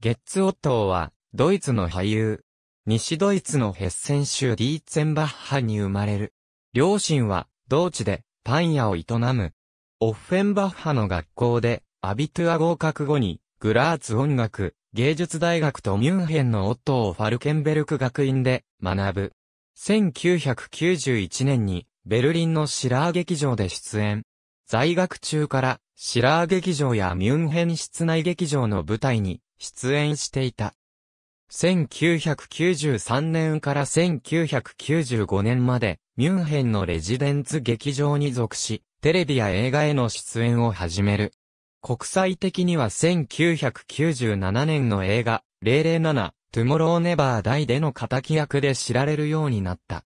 ゲッツ・オットーは、ドイツの俳優。西ドイツのヘッセン州ディーツェンバッハに生まれる。両親は、同地で、パン屋を営む。オッフェンバッハの学校で、アビトゥア合格後に、グラーツ音楽、芸術大学とミュンヘンのオットー・ファルケンベルク学院で、学ぶ。1991年に、ベルリンのシラー劇場で出演。在学中から、シラー劇場やミュンヘン室内劇場の舞台に出演していた。1993年から1995年まで、ミュンヘンのレジデンツ劇場に属し、テレビや映画への出演を始める。国際的には1997年の映画、007、トゥモローネバー大での仇役で知られるようになった。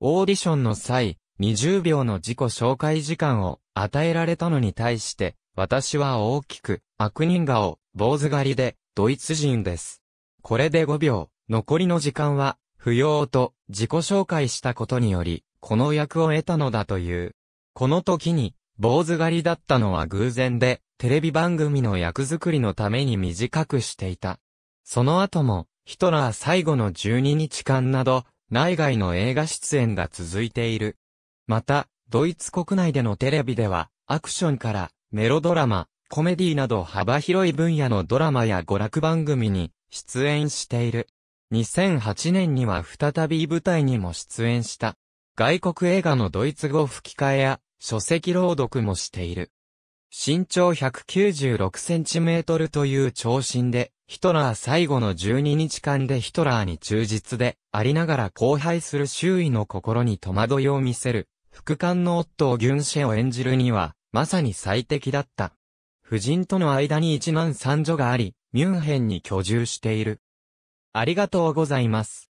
オーディションの際、20秒の自己紹介時間を与えられたのに対して、私は大きく、悪人顔、坊主狩りで、ドイツ人です。これで5秒、残りの時間は、不要と自己紹介したことにより、この役を得たのだという。この時に、坊主狩りだったのは偶然で、テレビ番組の役作りのために短くしていた。その後も、ヒトラー最後の12日間など、内外の映画出演が続いている。また、ドイツ国内でのテレビでは、アクションから、メロドラマ、コメディなど幅広い分野のドラマや娯楽番組に出演している。2008年には再び舞台にも出演した。外国映画のドイツ語吹き替えや書籍朗読もしている。身長1 9 6トルという長身で、ヒトラー最後の12日間でヒトラーに忠実で、ありながら荒廃する周囲の心に戸惑いを見せる、副官の夫をギュンシェを演じるには、まさに最適だった。夫人との間に一男三女があり、ミュンヘンに居住している。ありがとうございます。